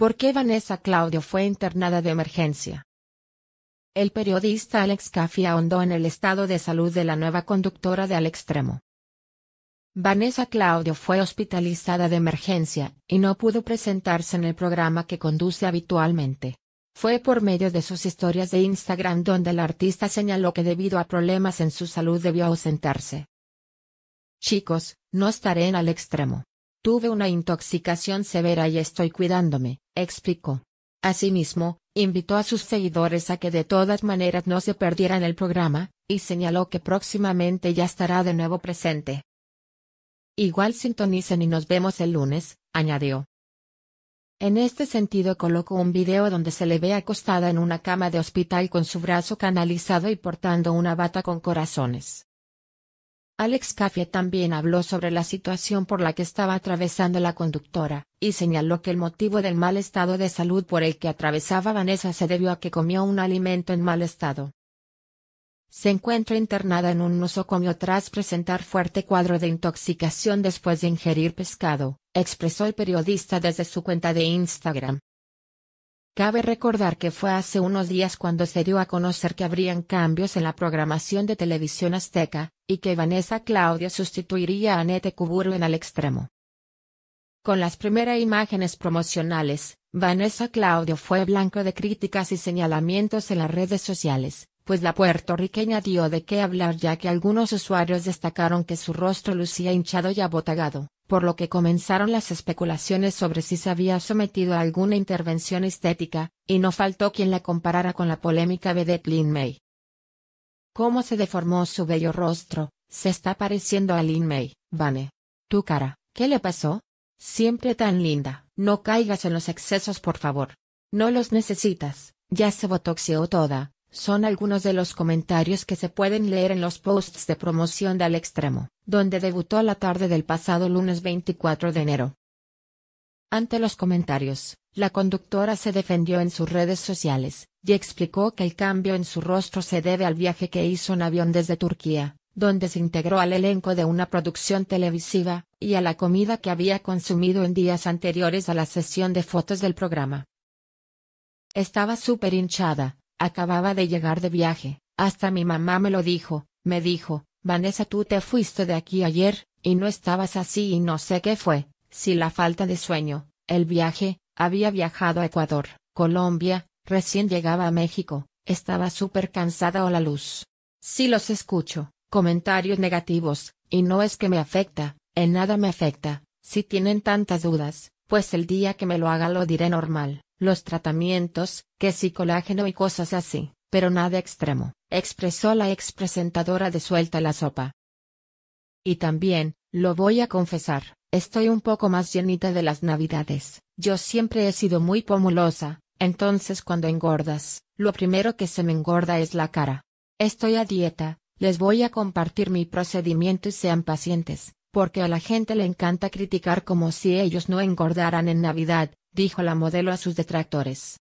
¿Por qué Vanessa Claudio fue internada de emergencia? El periodista Alex Caffi ahondó en el estado de salud de la nueva conductora de Al Extremo. Vanessa Claudio fue hospitalizada de emergencia y no pudo presentarse en el programa que conduce habitualmente. Fue por medio de sus historias de Instagram donde la artista señaló que debido a problemas en su salud debió ausentarse. Chicos, no estaré en Al Extremo. Tuve una intoxicación severa y estoy cuidándome, explicó. Asimismo, invitó a sus seguidores a que de todas maneras no se perdieran el programa, y señaló que próximamente ya estará de nuevo presente. Igual sintonicen y nos vemos el lunes, añadió. En este sentido colocó un video donde se le ve acostada en una cama de hospital con su brazo canalizado y portando una bata con corazones. Alex Caffey también habló sobre la situación por la que estaba atravesando la conductora, y señaló que el motivo del mal estado de salud por el que atravesaba Vanessa se debió a que comió un alimento en mal estado. Se encuentra internada en un nosocomio tras presentar fuerte cuadro de intoxicación después de ingerir pescado, expresó el periodista desde su cuenta de Instagram. Cabe recordar que fue hace unos días cuando se dio a conocer que habrían cambios en la programación de televisión azteca, y que Vanessa Claudia sustituiría a Anete Kuburu en el extremo. Con las primeras imágenes promocionales, Vanessa Claudio fue blanco de críticas y señalamientos en las redes sociales, pues la puertorriqueña dio de qué hablar ya que algunos usuarios destacaron que su rostro lucía hinchado y abotagado, por lo que comenzaron las especulaciones sobre si se había sometido a alguna intervención estética, y no faltó quien la comparara con la polémica vedette Lin May. ¿Cómo se deformó su bello rostro? Se está pareciendo a Lin May, Vane. Tu cara, ¿qué le pasó? Siempre tan linda, no caigas en los excesos por favor. No los necesitas, ya se botoxió toda, son algunos de los comentarios que se pueden leer en los posts de promoción de Al Extremo, donde debutó la tarde del pasado lunes 24 de enero. Ante los comentarios, la conductora se defendió en sus redes sociales, y explicó que el cambio en su rostro se debe al viaje que hizo en avión desde Turquía, donde se integró al elenco de una producción televisiva, y a la comida que había consumido en días anteriores a la sesión de fotos del programa. Estaba súper hinchada, Acababa de llegar de viaje, hasta mi mamá me lo dijo, me dijo, Vanessa tú te fuiste de aquí ayer, y no estabas así y no sé qué fue, si la falta de sueño, el viaje, había viajado a Ecuador, Colombia, recién llegaba a México, estaba súper cansada o la luz. Si los escucho, comentarios negativos, y no es que me afecta, en nada me afecta, si tienen tantas dudas, pues el día que me lo haga lo diré normal los tratamientos, que si colágeno y cosas así, pero nada extremo, expresó la expresentadora de Suelta la Sopa. Y también, lo voy a confesar, estoy un poco más llenita de las navidades, yo siempre he sido muy pomulosa, entonces cuando engordas, lo primero que se me engorda es la cara. Estoy a dieta, les voy a compartir mi procedimiento y sean pacientes, porque a la gente le encanta criticar como si ellos no engordaran en Navidad, dijo la modelo a sus detractores.